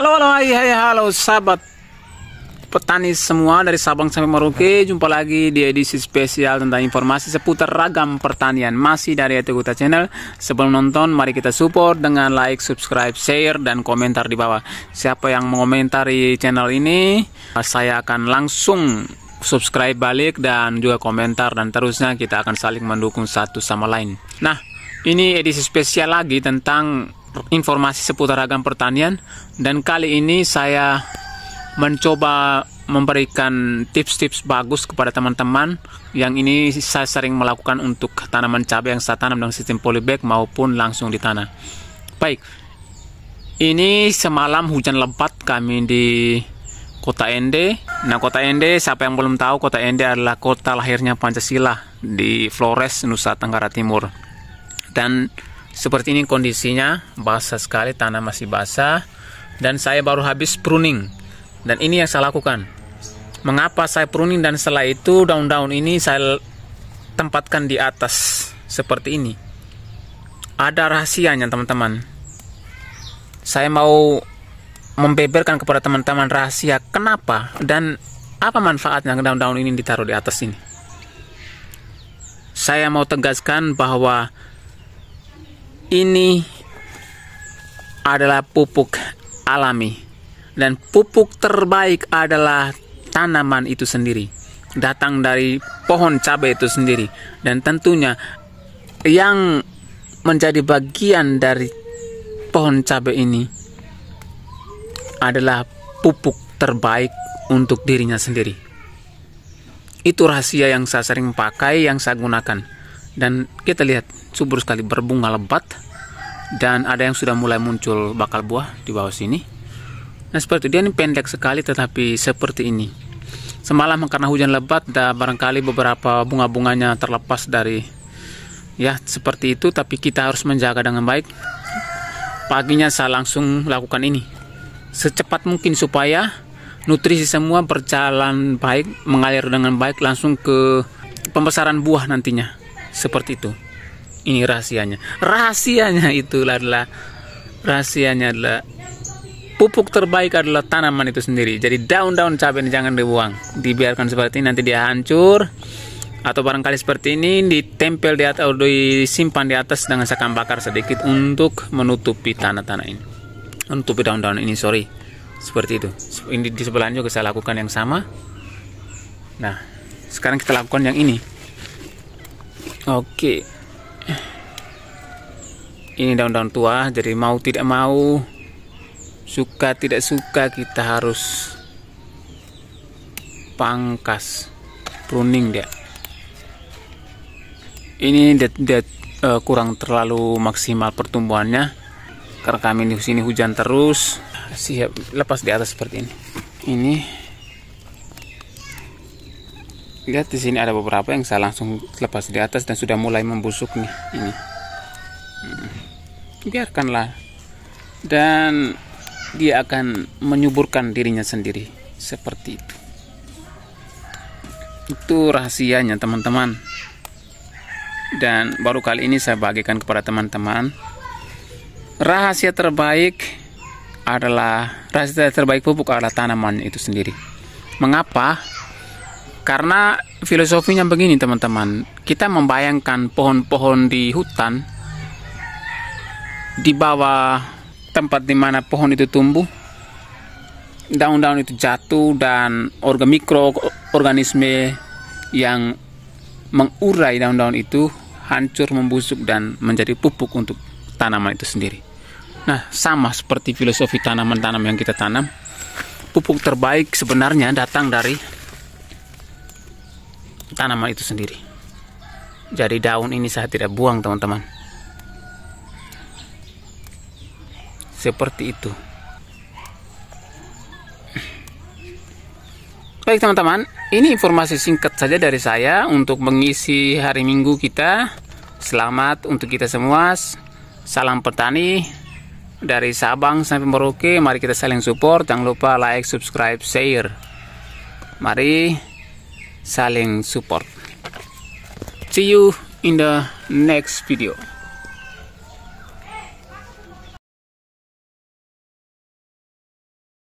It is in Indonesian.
Halo halo hai hai halo sahabat petani semua dari Sabang sampai Merauke Jumpa lagi di edisi spesial tentang informasi seputar ragam pertanian Masih dari Etikuta Channel Sebelum nonton mari kita support dengan like, subscribe, share, dan komentar di bawah Siapa yang mengomentari channel ini Saya akan langsung subscribe balik dan juga komentar Dan terusnya kita akan saling mendukung satu sama lain Nah ini edisi spesial lagi tentang informasi seputar ragam pertanian dan kali ini saya mencoba memberikan tips-tips bagus kepada teman-teman yang ini saya sering melakukan untuk tanaman cabai yang saya tanam dengan sistem polybag maupun langsung di tanah. Baik, ini semalam hujan lebat kami di Kota Ende. Nah, Kota Ende, siapa yang belum tahu, Kota Ende adalah kota lahirnya Pancasila di Flores, Nusa Tenggara Timur. Dan seperti ini kondisinya, basah sekali, tanah masih basah. Dan saya baru habis pruning. Dan ini yang saya lakukan. Mengapa saya pruning dan setelah itu daun-daun ini saya tempatkan di atas seperti ini. Ada rahasianya teman-teman. Saya mau membeberkan kepada teman-teman rahasia kenapa dan apa manfaatnya daun-daun ini ditaruh di atas ini. Saya mau tegaskan bahwa ini adalah pupuk alami dan pupuk terbaik adalah tanaman itu sendiri datang dari pohon cabai itu sendiri dan tentunya yang menjadi bagian dari pohon cabai ini adalah pupuk terbaik untuk dirinya sendiri. Itu rahasia yang saya sering pakai, yang saya gunakan dan kita lihat subur sekali berbunga lebat dan ada yang sudah mulai muncul bakal buah di bawah sini nah seperti itu dia ini pendek sekali tetapi seperti ini semalam karena hujan lebat dan barangkali beberapa bunga-bunganya terlepas dari ya seperti itu tapi kita harus menjaga dengan baik paginya saya langsung lakukan ini secepat mungkin supaya nutrisi semua berjalan baik mengalir dengan baik langsung ke pembesaran buah nantinya seperti itu. Ini rahasianya. Rahasianya itu adalah rahasianya adalah pupuk terbaik adalah tanaman itu sendiri. Jadi daun-daun cabai ini jangan dibuang, dibiarkan seperti ini nanti dia hancur atau barangkali seperti ini ditempel di atas atau disimpan di atas dengan sekam bakar sedikit untuk menutupi tanah-tanah ini, menutupi daun-daun ini. Sorry, seperti itu. Ini di sebelahnya juga saya lakukan yang sama. Nah, sekarang kita lakukan yang ini. Oke. Ini daun-daun tua, jadi mau tidak mau, suka tidak suka kita harus pangkas pruning dia. Ini dia, dia uh, kurang terlalu maksimal pertumbuhannya karena kami di sini hujan terus. Siap lepas di atas seperti ini. Ini Lihat di sini ada beberapa yang saya langsung lepas di atas dan sudah mulai membusuk nih ini. Hmm. Biarkanlah. Dan dia akan menyuburkan dirinya sendiri seperti itu. Itu rahasianya teman-teman. Dan baru kali ini saya bagikan kepada teman-teman rahasia terbaik adalah rahasia terbaik pupuk adalah tanaman itu sendiri. Mengapa? Karena filosofinya begini teman-teman, kita membayangkan pohon-pohon di hutan di bawah tempat dimana pohon itu tumbuh, daun-daun itu jatuh dan organ organisme yang mengurai daun-daun itu hancur, membusuk dan menjadi pupuk untuk tanaman itu sendiri. Nah, sama seperti filosofi tanaman-tanaman yang kita tanam, pupuk terbaik sebenarnya datang dari tanaman itu sendiri. Jadi daun ini saya tidak buang teman-teman. Seperti itu. Baik teman-teman, ini informasi singkat saja dari saya untuk mengisi hari Minggu kita. Selamat untuk kita semua. Salam petani dari Sabang sampai Merauke. Mari kita saling support. Jangan lupa like, subscribe, share. Mari saling support see you in the next video